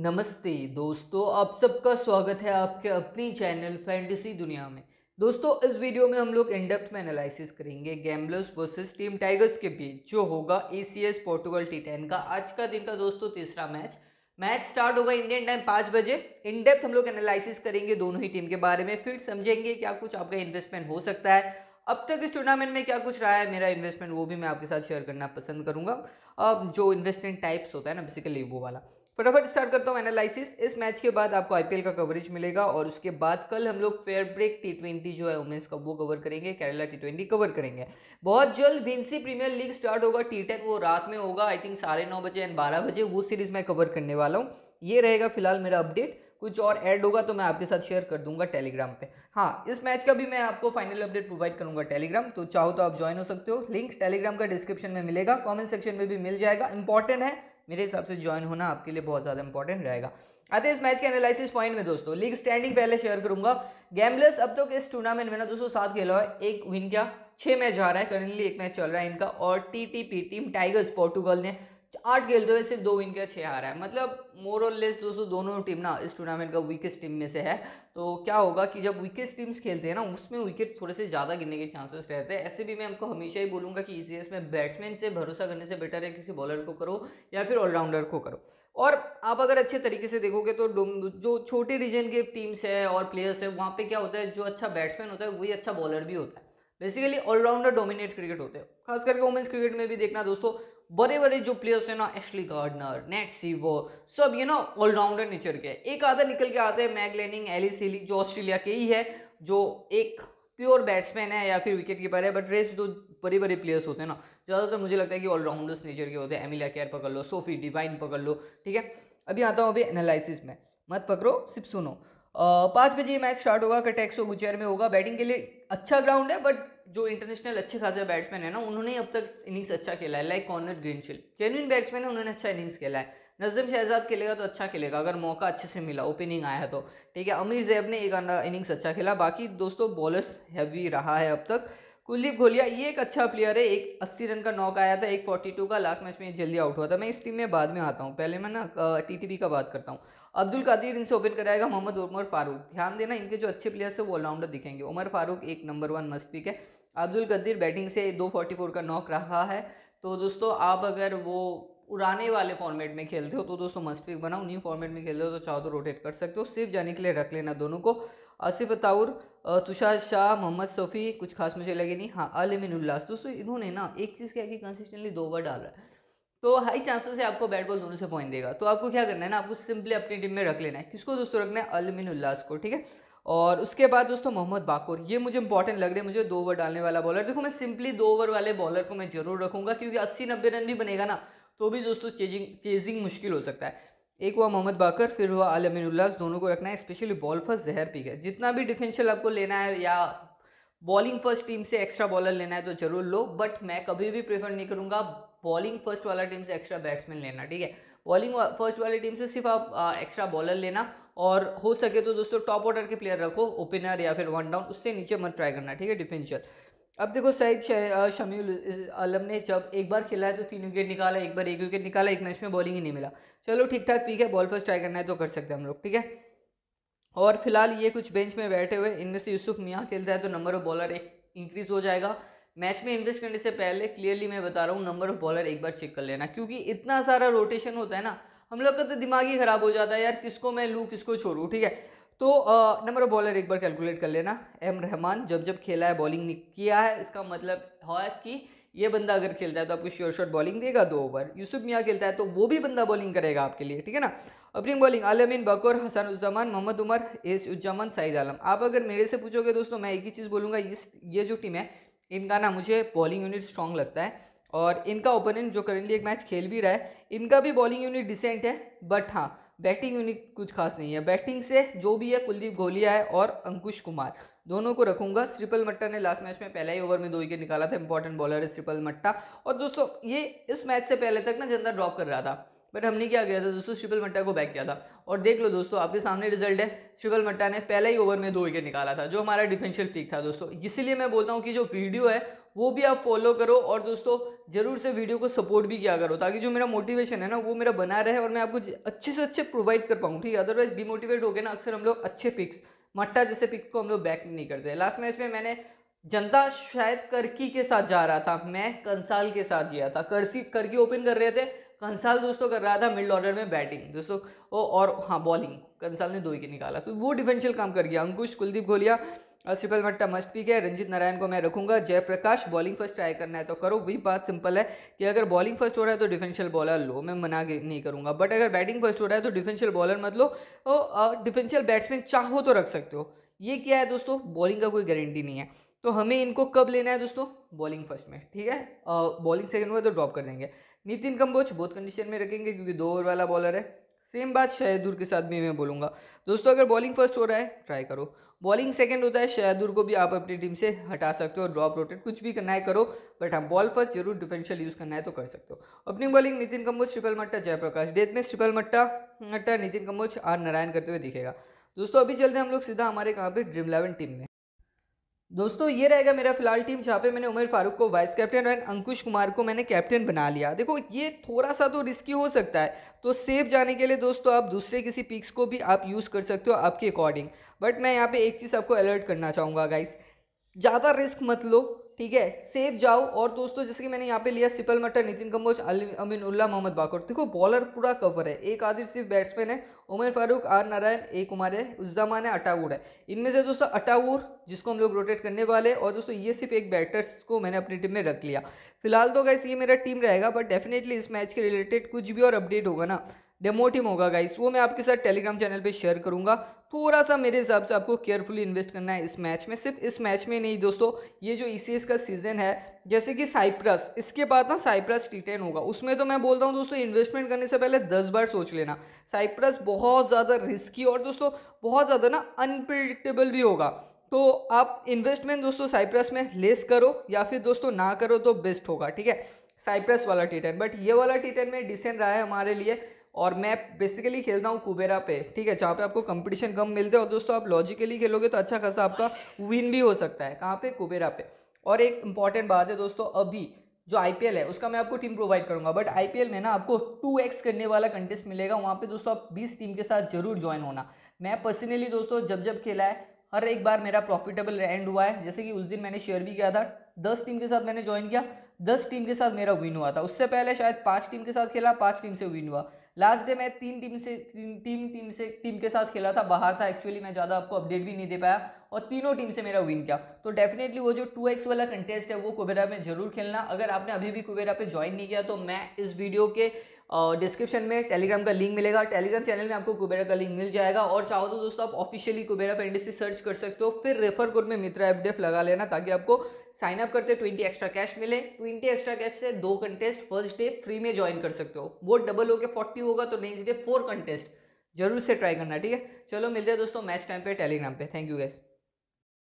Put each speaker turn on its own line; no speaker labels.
नमस्ते दोस्तों आप सबका स्वागत है आपके अपनी चैनल फैंटेसी दुनिया में दोस्तों इस वीडियो में हम लोग इनडेप्थ में एनालिसिस करेंगे गैम्बलर्स वर्सेस टीम टाइगर्स के बीच जो होगा एसीएस पोर्टुगल टी टेन का आज का दिन का दोस्तों तीसरा मैच मैच स्टार्ट होगा इंडियन टाइम पाँच बजे इन डेप्थ हम लोग एनालिसिस करेंगे दोनों ही टीम के बारे में फिर समझेंगे क्या कुछ आपका इन्वेस्टमेंट हो सकता है अब तक इस टूर्नामेंट में क्या कुछ रहा है मेरा इन्वेस्टमेंट वो भी मैं आपके साथ शेयर करना पसंद करूंगा अब जो इन्वेस्टमेंट टाइप्स होता है ना बेसिकली वो वाला फटाफट स्टार्ट करता हूँ एनालिसिस इस मैच के बाद आपको आईपीएल का कवरेज मिलेगा और उसके बाद कल हम लोग फेयर ब्रेक टी ट्वेंटी जो है उमेंस का वो कवर करेंगे केरला टी ट्वेंटी कवर करेंगे बहुत जल्द विंसी प्रीमियर लीग स्टार्ट होगा टी टेन वो रात में होगा आई थिंक साढ़े नौ बजे एंड बारह बजे वो सीरीज़ मैं कवर करने वाला हूँ ये रहेगा फिलहाल मेरा अपडेट कुछ और ऐड होगा तो मैं आपके साथ शेयर कर दूंगा टेलीग्राम पे हाँ इस मैच का भी मैं आपको फाइनल अपडेट प्रोवाइड करूंगा टेलीग्राम तो चाहो तो आप ज्वाइन हो सकते हो लिंक टेलीग्राम का डिस्क्रिप्शन में मिलेगा कमेंट सेक्शन में भी मिल जाएगा इंपॉर्टेंट है मेरे हिसाब से ज्वाइन होना आपके लिए बहुत ज़्यादा इंपॉर्टेंट रहेगा आते इस मैच के एनालिसिस पॉइंट में दोस्तों लीग स्टैंडिंग पहले शेयर करूंगा गैम्बलर्स अब तक तो इस टूर्नामेंट में ना दोस्तों सात खेला है एक विन क्या छः मैच हारा है करेंटली एक मैच चल रहा है इनका और T T P team Tigers Portugal ने आठ खेलते हुए सिर्फ दो विन का छः हार है मतलब मोर और लेस दोस्तों दोनों टीम ना इस टूर्नामेंट का वीकेस्ट टीम में से है तो क्या होगा कि जब वीकेस्ट टीम्स खेलते हैं ना उसमें विकेट थोड़े से ज़्यादा गिरने के चांसेस रहते हैं ऐसे भी मैं आपको हमेशा ही बोलूँगा कि ई में बैट्समैन से भरोसा करने से बेटर है किसी बॉलर को करो या फिर ऑलराउंडर को करो और आप अगर अच्छे तरीके से देखोगे तो जो छोटे रीजन के टीम्स है और प्लेयर्स है वहाँ पर क्या होता है जो अच्छा बैट्समैन होता है वही अच्छा बॉलर भी होता है बेसिकली ऑलराउंडर डोमिनेट क्रिकेट होते हैं खास करके वुमेंस क्रिकेट में भी देखना दोस्तों बड़े बड़े जो प्लेयर्स हैं ना एशली गार्डनर नेट सीवो सब ये ना ऑलराउंडर नेचर के एक आधा निकल के आते हैं लेनिंग एलिस जो ऑस्ट्रेलिया के ही है जो एक प्योर बैट्समैन है या फिर विकेट कीपर है बट रेस जो बड़े बड़े प्लेयर्स होते हैं ना ज़्यादातर मुझे लगता है कि ऑलराउंडर्स नेचर के होते हैं एमिला केयर पकड़ लो सोफी डिवाइन पकड़ लो ठीक है अभी आता हूँ अभी एनालिसिस में मत पकड़ो सिर्फ सुनो पाँच बजे मैच स्टार्ट होगा कटेक्सो गुचेर में होगा बैटिंग के लिए अच्छा ग्राउंड है बट जो इंटरनेशनल अच्छे खासे बैट्समैन है ना उन्होंने अब तक इनिंग्स अच्छा खेला है लाइक कॉर्नर ग्रीनशिल जेन्यून बैट्समैन है उन्होंने अच्छा इनिंग्स खेला है नजम शहजाद खेलेगा तो अच्छा खेलेगा अगर मौका अच्छे से मिला ओपनिंग आया तो ठीक है अमीर जैब ने एक इनिंग्स अच्छा खेला बाकी दोस्तों बॉलर्स हैवी रहा है अब तक कुलदीप घोलिया ये एक अच्छा प्लेयर है एक अस्सी रन का नॉक आया था एक फोर्टी टू का लास्ट मैच में जल्दी आउट हुआ था मैं इस टीम में बाद में आता हूँ पहले मैं ना टी टी का बात करता हूँ अब्दुल कादिर इनसे ओपन कराएगा मोहम्मद उमर फारूक ध्यान देना इनके जो अच्छे प्लेयर्स है वो ऑलराउंडर दिखेंगे उमर फारूक एक नंबर वन मस्ट पिक है अब्दुल कदीर बैटिंग से दो फोर्टी फोर का नॉक रहा है तो दोस्तों आप अगर वो पुराने वाले फॉर्मेट में खेलते हो तो दोस्तों मस्ट पिक बनाओ न्यू फॉर्मेट में खेलते हो तो चाहो तो रोटेट कर सकते हो सिर्फ जाने के लिए रख लेना दोनों को आसिफ ताउर तुषार शाह मोहम्मद सोफ़ी कुछ खास मुझे लगे नहीं हाँ अलमिन दोस्तों इन्होंने ना एक चीज़ क्या है कि कंसिस्टेंटली दो बार डाला है तो हाई चांसेस है आपको बैट बॉल दोनों से पॉइंट देगा तो आपको क्या करना है ना आपको सिंपली अपनी टीम में रख लेना है किसको दोस्तों रखना है अलमिन उल्लास को ठीक है और उसके बाद दोस्तों मोहम्मद बाकर ये मुझे इंपॉर्टेंट लग रहे हैं मुझे दो ओवर डालने वाला बॉलर देखो मैं सिंपली दो ओवर वाले बॉलर को मैं जरूर रखूंगा क्योंकि अस्सी नब्बे रन भी बनेगा ना तो भी दोस्तों चेजिंग चेजिंग मुश्किल हो सकता है एक हुआ मोहम्मद बाकर फिर हुआ अमीन उल्लास दोनों को रखना है स्पेशली बॉल फर्स्ट जहर पी है जितना भी डिफेंशियल आपको लेना है या बॉलिंग फर्स्ट टीम से एक्स्ट्रा बॉलर लेना है तो जरूर लो बट मैं कभी भी प्रेफर नहीं करूँगा बॉलिंग फर्स्ट वाला टीम से एक्स्ट्रा बैट्समैन लेना ठीक है बॉलिंग फर्स्ट वाली टीम से सिर्फ आप एक्स्ट्रा बॉलर लेना और हो सके तो दोस्तों टॉप ऑर्डर के प्लेयर रखो ओपनर या फिर वन डाउन उससे नीचे मत ट्राई करना ठीक है डिफेंशियल अब देखो सईद शमील आलम ने जब एक बार खेला है तो तीन विकेट निकाला एक बार एक विकेट निकाला एक मैच में बॉलिंग ही नहीं मिला चलो ठीक ठाक पीक है बॉल फर्स्ट ट्राई करना है तो कर सकते हैं हम लोग ठीक है और फिलहाल ये कुछ बेंच में बैठे हुए इनमें से यूसुफ मियाँ खेलता है तो नंबर ऑफ बॉलर एक इंक्रीज हो जाएगा मैच में इन्वेस्ट करने से पहले क्लियरली मैं बता रहा हूँ नंबर ऑफ बॉलर एक बार चेक कर लेना क्योंकि इतना सारा रोटेशन होता है ना हम लोग का तो दिमाग ही ख़राब हो जाता है यार किसको मैं लूँ किसको छोड़ूँ ठीक है तो नंबर ऑफ बॉलर एक बार कैलकुलेट कर लेना एम रहमान जब जब खेला है बॉलिंग किया है इसका मतलब है कि ये बंदा अगर खेलता है तो आपको श्योर शॉट बॉलिंग देगा दो ओवर यूसुफ मियाँ खेलता है तो वो भी बंदा बॉलिंग करेगा आपके लिए ठीक है ना अपनी बॉलिंग आलमिन बकर हसन उज्जामान मोहम्मद उमर एस उज्जामान सईद आलम आप अगर मेरे से पूछोगे दोस्तों मैं एक ही चीज़ बोलूँगा इस ये जो टीम है इनका ना मुझे बॉलिंग यूनिट स्ट्रॉन्ग लगता है और इनका ओपोनेंट जो करेंटली एक मैच खेल भी रहा है इनका भी बॉलिंग यूनिट डिसेंट है बट हाँ बैटिंग यूनिट कुछ खास नहीं है बैटिंग से जो भी है कुलदीप गोलिया है और अंकुश कुमार दोनों को रखूंगा श्रीपल मट्टा ने लास्ट मैच में पहला ही ओवर में दो विकेट निकाला था इंपॉर्टेंट बॉलर है श्रीपल मट्टा और दोस्तों ये इस मैच से पहले तक ना जनता ड्रॉप कर रहा था बट हमने क्या किया था दोस्तों शिपल मट्टा को बैक किया था और देख लो दोस्तों आपके सामने रिजल्ट है शिपल मट्टा ने पहले ही ओवर में दो विकेट निकाला था जो हमारा डिफेंशियल पीक था दोस्तों इसीलिए मैं बोलता हूँ कि जो वीडियो है वो भी आप फॉलो करो और दोस्तों ज़रूर से वीडियो को सपोर्ट भी किया करो ताकि जो मेरा मोटिवेशन है ना वो मेरा बना रहे और मैं आपको अच्छे से अच्छे प्रोवाइड कर पाऊँ ठीक है अदरवाइज डिमोटिवेट हो गए ना अक्सर हम लोग अच्छे पिक्स मट्टा जैसे पिक को हम लोग बैक नहीं करते लास्ट मैच में मैंने जनता शायद करकी के साथ जा रहा था मैं कंसाल के साथ गया था करसी करकी ओपन कर रहे थे कंसाल दोस्तों कर रहा था मिड ऑर्डर में बैटिंग दोस्तों ओ और हाँ बॉलिंग कंसाल ने दो ही निकाला तो वो डिफेंशियल काम कर गया अंकुश कुलदीप गोलिया सिपल मट्टा मस्ट पी है रंजित नारायण को मैं रखूंगा जयप्रकाश बॉलिंग फर्स्ट ट्राई करना है तो करो वही बात सिंपल है कि अगर बॉलिंग फर्स्ट हो रहा है तो डिफेंशियल बॉलर लो मैं मना नहीं करूंगा बट अगर बैटिंग फर्स्ट हो रहा है तो डिफेंशियल बॉलर मत लो और डिफेंशियल बैट्समैन चाहो तो रख सकते हो ये क्या है दोस्तों बॉलिंग का कोई गारंटी नहीं है तो हमें इनको कब लेना है दोस्तों बॉलिंग फर्स्ट में ठीक है बॉलिंग सेकेंड हुआ तो ड्रॉप कर देंगे नितिन कंबोच बहुत कंडीशन में रखेंगे क्योंकि दो ओवर वाला बॉलर है सेम बात शहदुर के साथ भी मैं बोलूँगा दोस्तों अगर बॉलिंग फर्स्ट हो रहा है ट्राई करो बॉलिंग सेकंड होता है शहदुर को भी आप अपनी टीम से हटा सकते हो ड्रॉप रोटेट कुछ भी करना है करो बट हम बॉल फर्स्ट जरूर डिफेंशियल यूज़ करना है तो कर सकते हो अपनी बॉलिंग नितिन कंबोच ट्रिपल मट्टा जयप्रकाश डेथ में ट्रिपल मट्टा मट्टा नितिन कंबोच आर नारायण करते हुए दिखेगा दोस्तों अभी चलते हैं हम लोग सीधा हमारे कहाँ पर ड्रीम इलेवन टीम में दोस्तों ये रहेगा मेरा फिलहाल टीम जहाँ पे मैंने उमर फारूक को वाइस कैप्टन और अंकुश कुमार को मैंने कैप्टन बना लिया देखो ये थोड़ा सा तो रिस्की हो सकता है तो सेफ जाने के लिए दोस्तों आप दूसरे किसी पिक्स को भी आप यूज़ कर सकते हो आपके अकॉर्डिंग बट मैं यहाँ पे एक चीज़ आपको अलर्ट करना चाहूँगा गाइस ज़्यादा रिस्क मत लो ठीक है सेफ जाओ और दोस्तों जैसे कि मैंने यहाँ पे लिया सिपल मटर नितिन कम्बोज अमीन उल्ला मोहम्मद बाकर देखो बॉलर पूरा कवर है एक आदिर सिर्फ बैट्समैन है उमर फारूक आर नारायण ए कुमार है उजमान है अटावूर है इनमें से दोस्तों अटावूर जिसको हम लोग रोटेट करने वाले और दोस्तों ये सिर्फ एक बैटर्स को मैंने अपनी टीम में रख लिया फिलहाल तो गैस ये मेरा टीम रहेगा बट डेफिनेटली इस मैच के रिलेटेड कुछ भी और अपडेट होगा ना डेमोटिम होगा गाइस वो मैं आपके साथ टेलीग्राम चैनल पे शेयर करूंगा थोड़ा सा मेरे हिसाब से आपको केयरफुली इन्वेस्ट करना है इस मैच में सिर्फ इस मैच में नहीं दोस्तों ये जो ई e का सीज़न है जैसे कि साइप्रस इसके बाद ना साइप्रस टी टेन होगा उसमें तो मैं बोलता हूँ दोस्तों इन्वेस्टमेंट करने से पहले दस बार सोच लेना साइप्रस बहुत ज़्यादा रिस्की और दोस्तों बहुत ज़्यादा ना अनप्रिडिक्टेबल भी होगा तो आप इन्वेस्टमेंट दोस्तों साइप्रस में लेस करो या फिर दोस्तों ना करो तो बेस्ट होगा ठीक है साइप्रस वाला टी टेन बट ये वाला टी टेन में डिसेंट रहा है हमारे लिए और मैं बेसिकली खेलता हूँ कुबेरा पे ठीक है जहाँ पे आपको कंपटीशन कम मिलते है और दोस्तों आप लॉजिकली खेलोगे तो अच्छा खासा आपका विन भी हो सकता है कहाँ पे कुबेरा पे और एक इंपॉर्टेंट बात है दोस्तों अभी जो आई है उसका मैं आपको टीम प्रोवाइड करूंगा बट आई में ना आपको टू एक्स करने वाला कंटेस्ट मिलेगा वहाँ पर दोस्तों आप बीस टीम के साथ जरूर ज्वाइन होना मैं पर्सनली दोस्तों जब जब खेला है हर एक बार मेरा प्रॉफिटेबल एंड हुआ है जैसे कि उस दिन मैंने शेयर भी किया था दस टीम के साथ मैंने ज्वाइन किया दस टीम के साथ मेरा विन हुआ था उससे पहले शायद पाँच टीम के साथ खेला पाँच टीम से विन हुआ लास्ट डे मैं तीन टीम से तीन टीम टीम से टीम के साथ खेला था बाहर था एक्चुअली मैं ज़्यादा आपको अपडेट भी नहीं दे पाया और तीनों टीम से मेरा विन किया तो डेफिनेटली वो जो टू एक्स वाला कंटेस्ट है वो कुबेरा में जरूर खेलना अगर आपने अभी भी कुबेरा पे ज्वाइन नहीं किया तो मैं इस वीडियो के और डिस्क्रिप्शन में टेलीग्राम का लिंक मिलेगा टेलीग्राम चैनल में आपको कुबेरा का लिंक मिल जाएगा और चाहो तो दोस्तों आप ऑफिशियली कुबेरा पर इंडस्ट्री सर्च कर सकते हो फिर रेफर कोड में मित्रा एफ लगा लेना ताकि आपको साइन अप करते ट्वेंटी एक्स्ट्रा कैश मिले ट्वेंटी एक्स्ट्रा कैश से दो कंटेस्ट फर्स्ट डे फ्री में ज्वाइन कर सकते हो वो डबल होकर फोर्टी होगा तो नेक्स्ट डे फोर कंटेस्ट जरूर से ट्राई करना ठीक है चलो मिलते हैं दोस्तों मैच टाइम पे टेलीग्राम पे थैंक यू गैस